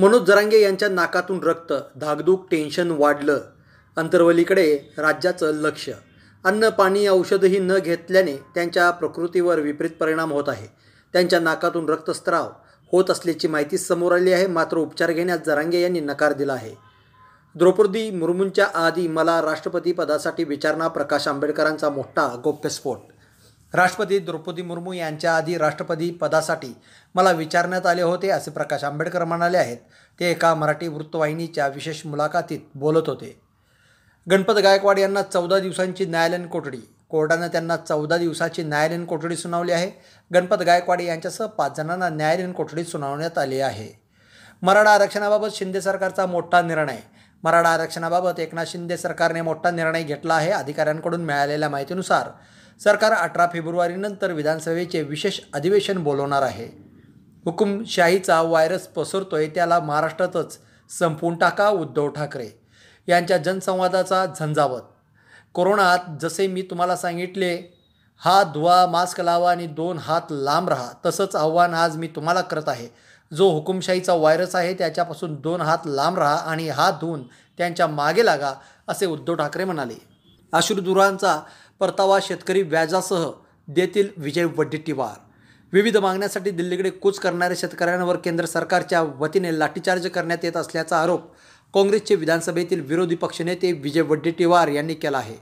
मनोज जरांगे यांच्या नाकातून रक्त धाकधूक टेन्शन वाढलं अंतर्वलीकडे राज्याचं लक्ष अन्न पाणी औषधही न घेतल्याने त्यांच्या प्रकृतीवर विपरीत परिणाम होत आहे त्यांच्या नाकातून रक्तस्त्राव होत असल्याची माहिती समोर आली आहे मात्र उपचार घेण्यास जरांगे यांनी नकार दिला आहे द्रौपदी मुर्मूंच्या आधी मला राष्ट्रपती पदासाठी विचारणा प्रकाश आंबेडकरांचा मोठा गोप्यस्फोट राष्ट्रपती द्रौपदी मुर्मू यांच्या आधी राष्ट्रपती पदासाठी मला विचारण्यात आले होते असे प्रकाश आंबेडकर म्हणाले आहेत ते एका मराठी वृत्तवाहिनीच्या विशेष मुलाखतीत बोलत होते गणपत गायकवाड यांना चौदा दिवसांची न्यायालयीन कोठडी कोर्टानं त्यांना चौदा दिवसाची न्यायालयीन कोठडी सुनावली आहे गणपत गायकवाड यांच्यासह पाच जणांना न्यायालयीन कोठडी सुनावण्यात आली आहे मराठा आरक्षणाबाबत शिंदे सरकारचा मोठा निर्णय मराठा आरक्षणाबाबत एकनाथ शिंदे सरकारने मोठा निर्णय घेतला आहे अधिकाऱ्यांकडून मिळालेल्या माहितीनुसार सरकार अठरा फेब्रुवारीनंतर विधानसभेचे विशेष अधिवेशन बोलवणार आहे हुकुमशाहीचा व्हायरस पसरतोय त्याला महाराष्ट्रातच संपून टाका उद्धव ठाकरे यांच्या जनसंवादाचा झंझावत कोरोनात जसे मी तुम्हाला सांगितले हा धुवा मास्क लावा आणि दोन हात लांब राहा तसंच आव्हान आज मी तुम्हाला करत आहे जो हुकुमशाहीचा व्हायरस आहे त्याच्यापासून दोन हात लांब राहा आणि हात धुवून त्यांच्या मागे लागा असे उद्धव ठाकरे म्हणाले अश्रुदुरांचा परतावा शेतकरी व्याजासह देतील विजय वडेट्टीवार विविध मागण्यांसाठी दिल्लीकडे कूच करणाऱ्या शेतकऱ्यांवर केंद्र सरकारच्या वतीने लाठीचार्ज करण्यात येत असल्याचा आरोप काँग्रेसचे विधानसभेतील विरोधी पक्षनेते विजय वडेट्टीवार यांनी केला आहे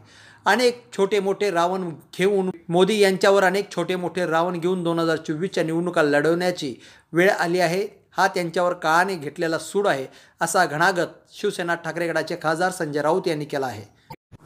अनेक छोटे मोठे रावण घेऊन मोदी यांच्यावर अनेक छोटे मोठे रावण घेऊन दोन हजार चोवीसच्या निवडणुका लढवण्याची वेळ आली आहे हा त्यांच्यावर काळाने घेतलेला सूड आहे असा घणागत शिवसेना ठाकरे गटाचे खासदार संजय राऊत यांनी केला आहे